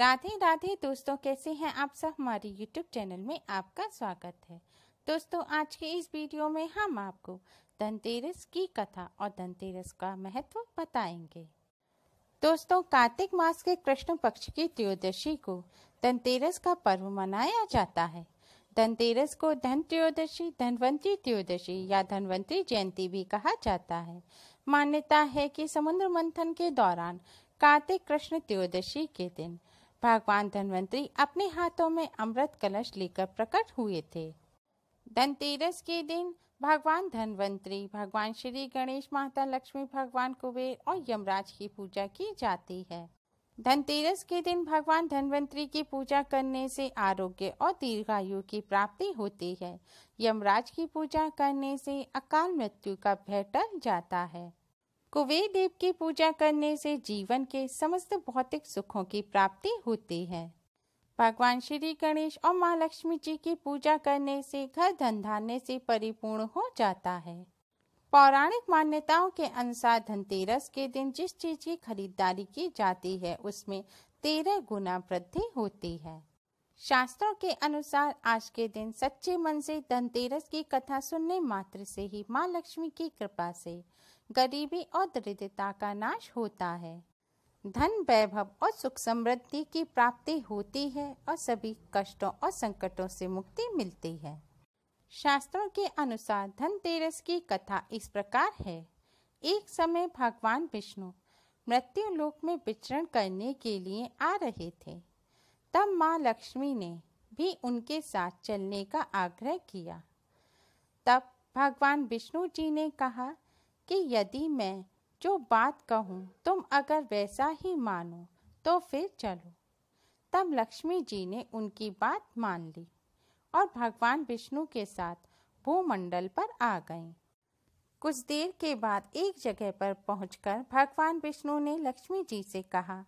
राधे राधे दोस्तों कैसे हैं आप सब हमारे यूट्यूब चैनल में आपका स्वागत है दोस्तों आज के इस वीडियो में हम आपको धनतेरस की कथा और धनतेरस का महत्व बताएंगे दोस्तों कार्तिक मास के कृष्ण पक्ष की त्रयोदशी को धनतेरस का पर्व मनाया जाता है धनतेरस को धन त्रयोदशी धनवंतरी त्रयोदशी या धनवंतरी जयंती भी कहा जाता है मान्यता है कि समुद्र मंथन के दौरान कार्तिक कृष्ण त्रयोदशी के दिन भगवान धनवंतरी अपने हाथों में अमृत कलश लेकर प्रकट हुए थे धनतेरस के दिन भगवान धनवंतरी भगवान श्री गणेश माता लक्ष्मी भगवान कुबेर और यमराज की पूजा की जाती है धनतेरस के दिन भगवान धनवंतरी की पूजा करने से आरोग्य और दीर्घायु की प्राप्ति होती है यमराज की पूजा करने से अकाल मृत्यु का भय टल जाता है कुबेर देव की पूजा करने से जीवन के समस्त भौतिक सुखों की प्राप्ति होती है भगवान श्री गणेश और माँ लक्ष्मी जी की पूजा करने से घर धन धान्य से परिपूर्ण हो जाता है पौराणिक मान्यताओं के अनुसार धनतेरस के दिन जिस चीज की खरीदारी की जाती है उसमें तेरह गुना वृद्धि होती है शास्त्रों के अनुसार आज के दिन सच्चे मन से धनतेरस की कथा सुनने मात्र से ही माँ लक्ष्मी की कृपा से गरीबी और दरिद्रता का नाश होता है धन वैभव और सुख समृद्धि की प्राप्ति होती है और सभी कष्टों और संकटों से मुक्ति मिलती है शास्त्रों के अनुसार धनतेरस की कथा इस प्रकार है एक समय भगवान विष्णु मृत्यु लोक में विचरण करने के लिए आ रहे थे तब माँ लक्ष्मी ने भी उनके साथ चलने का आग्रह किया तब भगवान विष्णु जी ने कहा कि यदि मैं जो बात कहूँ तुम अगर वैसा ही मानो तो फिर चलो तब लक्ष्मी जी ने उनकी बात मान ली और भगवान विष्णु के साथ भूमंडल पर आ गए कुछ देर के बाद एक जगह पर पहुंचकर भगवान विष्णु ने लक्ष्मी जी से कहा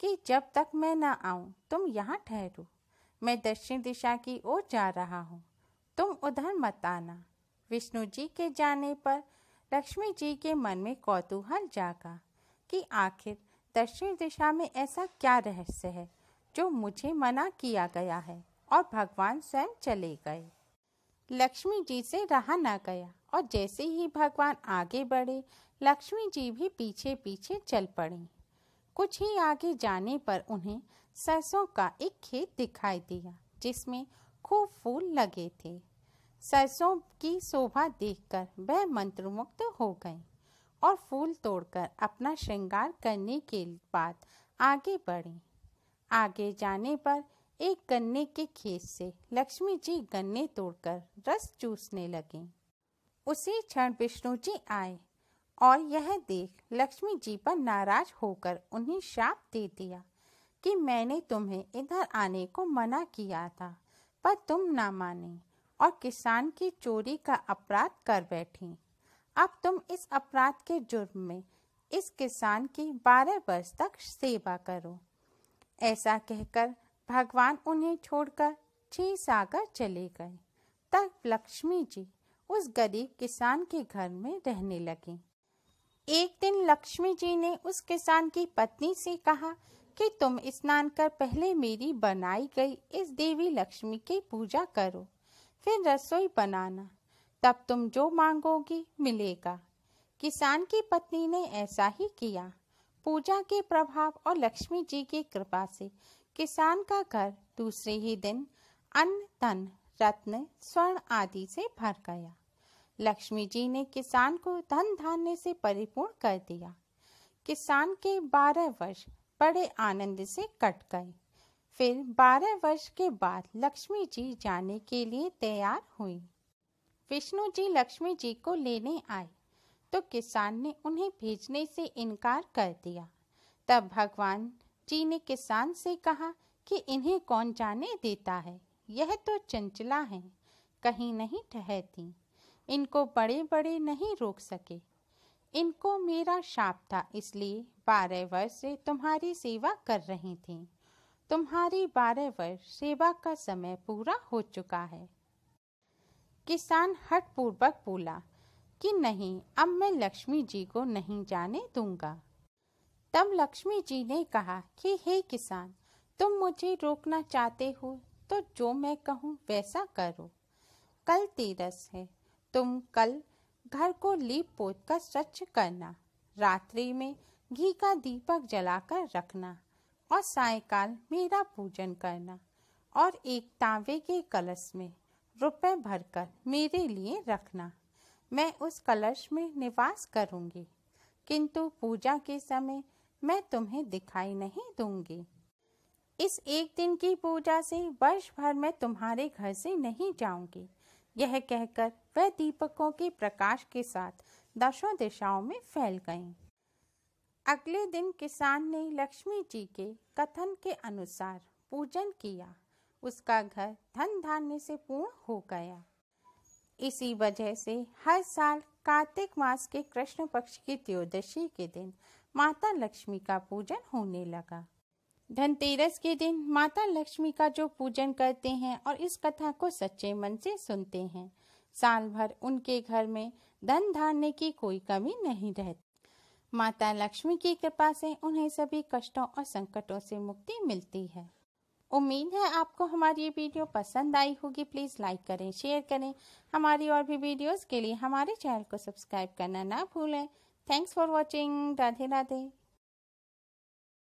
कि जब तक मैं ना आऊं तुम यहाँ ठहरो मैं दक्षिण दिशा की ओर जा रहा हूँ तुम उधर मत आना विष्णु जी के जाने पर लक्ष्मी जी के मन में कौतूहल जागा कि आखिर दक्षिण दिशा में ऐसा क्या रहस्य है जो मुझे मना किया गया है और भगवान स्वयं चले गए लक्ष्मी जी से रहा ना गया और जैसे ही भगवान आगे बढ़े लक्ष्मी जी भी पीछे पीछे चल पड़े कुछ ही आगे जाने पर उन्हें सरसों का एक खेत दिखाई दिया जिसमें खूब फूल लगे थे सरसों की शोभा देखकर वह मंत्रमुग्ध हो गए और फूल तोड़कर अपना श्रृंगार करने के बाद आगे बढ़ी आगे जाने पर एक गन्ने के खेत से लक्ष्मी जी गन्ने तोड़कर रस चूसने लगे उसी क्षण विष्णु जी आए और यह देख लक्ष्मी जी पर नाराज होकर उन्हें श्राप दे दिया कि मैंने तुम्हें इधर आने को मना किया था पर तुम ना माने और किसान की चोरी का अपराध कर बैठी अब तुम इस अपराध के जुर्म में इस किसान की बारह वर्ष तक सेवा करो ऐसा कहकर भगवान उन्हें छोड़कर छी सागर चले गए तब लक्ष्मी जी उस गरीब किसान के घर में रहने लगी एक दिन लक्ष्मी जी ने उस किसान की पत्नी से कहा कि तुम स्नान कर पहले मेरी बनाई गई इस देवी लक्ष्मी की पूजा करो फिर रसोई बनाना तब तुम जो मांगोगी मिलेगा किसान की पत्नी ने ऐसा ही किया पूजा के प्रभाव और लक्ष्मी जी की कृपा से किसान का घर दूसरे ही दिन अन्न धन रत्न स्वर्ण आदि से भर गया लक्ष्मी जी ने किसान को धन धान्य से परिपूर्ण कर दिया किसान के बारह वर्ष बड़े आनंद से कट गए फिर बारह वर्ष के बाद लक्ष्मी जी जाने के लिए तैयार हुई विष्णु जी लक्ष्मी जी को लेने आए तो किसान ने उन्हें भेजने से इनकार कर दिया तब भगवान जी ने किसान से कहा कि इन्हें कौन जाने देता है यह तो चंचला है कहीं नहीं ठहरती इनको बड़े बड़े नहीं रोक सके इनको मेरा शाप था इसलिए बारह वर्ष से तुम्हारी सेवा कर रही थी तुम्हारी बारह वर्ष सेवा का समय पूरा हो चुका है किसान हट पूर्वक बोला कि नहीं अब मैं लक्ष्मी जी को नहीं जाने दूंगा तब लक्ष्मी जी ने कहा कि हे किसान तुम मुझे रोकना चाहते हो तो जो मैं कहूँ वैसा करो कल तेरस है तुम कल घर को लीप पोत कर स्वच्छ करना रात्रि में घी का दीपक जलाकर रखना और सायकाल मेरा पूजन करना और एक तांबे के कलश में रुपए भरकर मेरे लिए रखना मैं उस कलश में निवास करूंगी किंतु पूजा के समय मैं तुम्हें दिखाई नहीं दूंगी इस एक दिन की पूजा से वर्ष भर मैं तुम्हारे घर से नहीं जाऊंगी यह कहकर वह दीपकों के प्रकाश के साथ दशों दिशाओं में फैल गईं। अगले दिन किसान ने लक्ष्मी जी के कथन के अनुसार पूजन किया उसका घर धन धान्य से पूर्ण हो गया इसी वजह से हर साल कार्तिक मास के कृष्ण पक्ष की त्रयोदशी के दिन माता लक्ष्मी का पूजन होने लगा धनतेरस के दिन माता लक्ष्मी का जो पूजन करते हैं और इस कथा को सच्चे मन से सुनते हैं साल भर उनके घर में धन धान्य की कोई कमी नहीं रहती माता लक्ष्मी की कृपा से उन्हें सभी कष्टों और संकटों से मुक्ति मिलती है उम्मीद है आपको हमारी ये वीडियो पसंद आई होगी प्लीज़ लाइक करें शेयर करें हमारी और भी वीडियोस के लिए हमारे चैनल को सब्सक्राइब करना ना भूलें thanks for watching Radhe Radhe